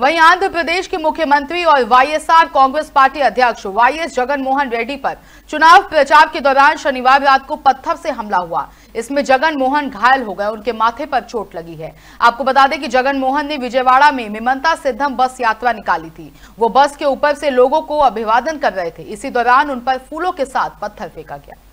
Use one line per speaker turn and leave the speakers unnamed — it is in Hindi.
वहीं आंध्र प्रदेश के मुख्यमंत्री और वाईएसआर कांग्रेस पार्टी अध्यक्ष वाईएस जगनमोहन रेड्डी पर चुनाव प्रचार के दौरान शनिवार रात को पत्थर से हमला हुआ इसमें जगन मोहन घायल हो गए उनके माथे पर चोट लगी है आपको बता दें कि जगन मोहन ने विजयवाड़ा में मिमंता सिद्धम बस यात्रा निकाली थी वो बस के ऊपर से लोगों को अभिवादन कर रहे थे इसी दौरान उन पर फूलों के साथ पत्थर फेंका गया